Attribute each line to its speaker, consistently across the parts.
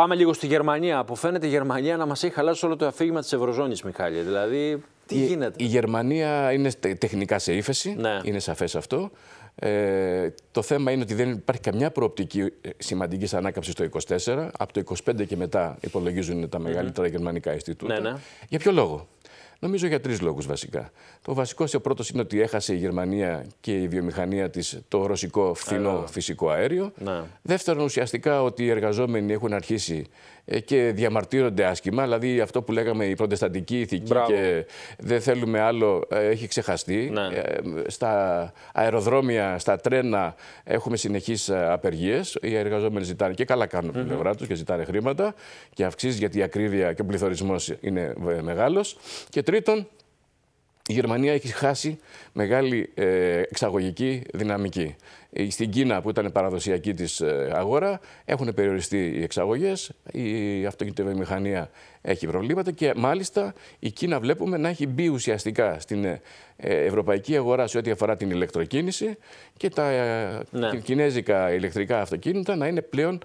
Speaker 1: Πάμε λίγο στη Γερμανία. Που φαίνεται η Γερμανία να μας έχει χαλάσει όλο το αφήγημα της Ευρωζώνης, Μιχάλη. Δηλαδή, τι γίνεται. Η Γερμανία είναι τεχνικά σε ύφεση. Ναι. Είναι σαφές αυτό. Ε, το θέμα είναι ότι δεν υπάρχει καμιά προοπτική ε, σημαντικής ανάκαμψης το 24. Από το 25 και μετά υπολογίζουν τα μεγαλύτερα γερμανικά Ινστιτούτα. Ναι, ναι. Για ποιο λόγο. Νομίζω για τρεις λόγους βασικά. Το βασικό πρώτος είναι ότι έχασε η Γερμανία και η βιομηχανία της το ρωσικό φθηνό ε, ε. φυσικό αέριο. Ναι. Δεύτερον, ουσιαστικά ότι οι εργαζόμενοι έχουν αρχίσει ε, και διαμαρτύρονται άσχημα. Δηλαδή αυτό που λέγαμε η προτεσταντική ηθική και δεν θέλουμε άλλο έχει ξεχαστεί. Ναι. Στα αεροδρόμια, στα τρένα έχουμε συνεχείς απεργίες. Οι εργαζόμενοι ζητάνε και καλά κάνουν από την πλευρά τους και ζητάνε χρήματα και αυξήσεις γιατί η ακρίβεια και ο πληθωρισμός είναι μεγάλος. Και τρίτον, η Γερμανία έχει χάσει μεγάλη ε, εξαγωγική δυναμική. Ε, στην Κίνα, που ήταν παραδοσιακή της ε, αγορά, έχουν περιοριστεί οι εξαγωγές, η αυτοκινητοβιομηχανία έχει προβλήματα και μάλιστα η Κίνα βλέπουμε να έχει μπει ουσιαστικά στην ευρωπαϊκή αγορά σε ό,τι αφορά την ηλεκτροκίνηση και τα ναι. κινέζικα ηλεκτρικά αυτοκίνητα να είναι πλέον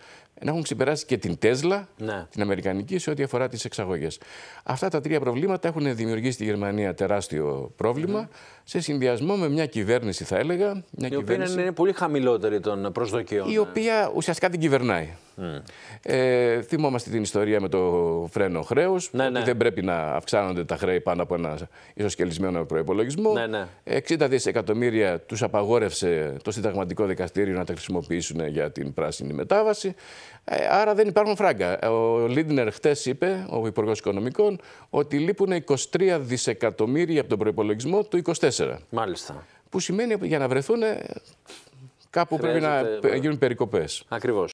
Speaker 1: να έχουν ξεπεράσει και την Τέσλα, ναι. την Αμερικανική, σε ό,τι αφορά τις εξαγωγές. Αυτά τα τρία προβλήματα έχουν δημιουργήσει στη Γερμανία τεράστιο πρόβλημα, σε συνδυασμό με μια κυβέρνηση, θα έλεγα. η οποία είναι πολύ χαμηλότερη των προσδοκιών. Η οποία ουσιαστικά την κυβερνάει. Ε, θυμόμαστε την ιστορία με το φρένο χρέους. Ναι, ναι. Δεν πρέπει να αυξάνονται τα χρέη πάνω από ένα ισοσκελισμένο προπολογισμό. Ναι, ναι. 60 δισεκατομμύρια τους απαγόρευσε το Συνταγματικό Δικαστήριο να τα χρησιμοποιήσουν για την πράσινη μετάβαση. Ε, άρα δεν υπάρχουν φράγκα. Ο Λίντνερ χτες είπε, ο Υπουργός Οικονομικών, ότι λείπουν 23 δισεκατομμύρια από τον προπολογισμό του 24. Μάλιστα. Που σημαίνει για να βρεθούν κάπου πρέπει να γίνουν περικοπές. Ακριβώς.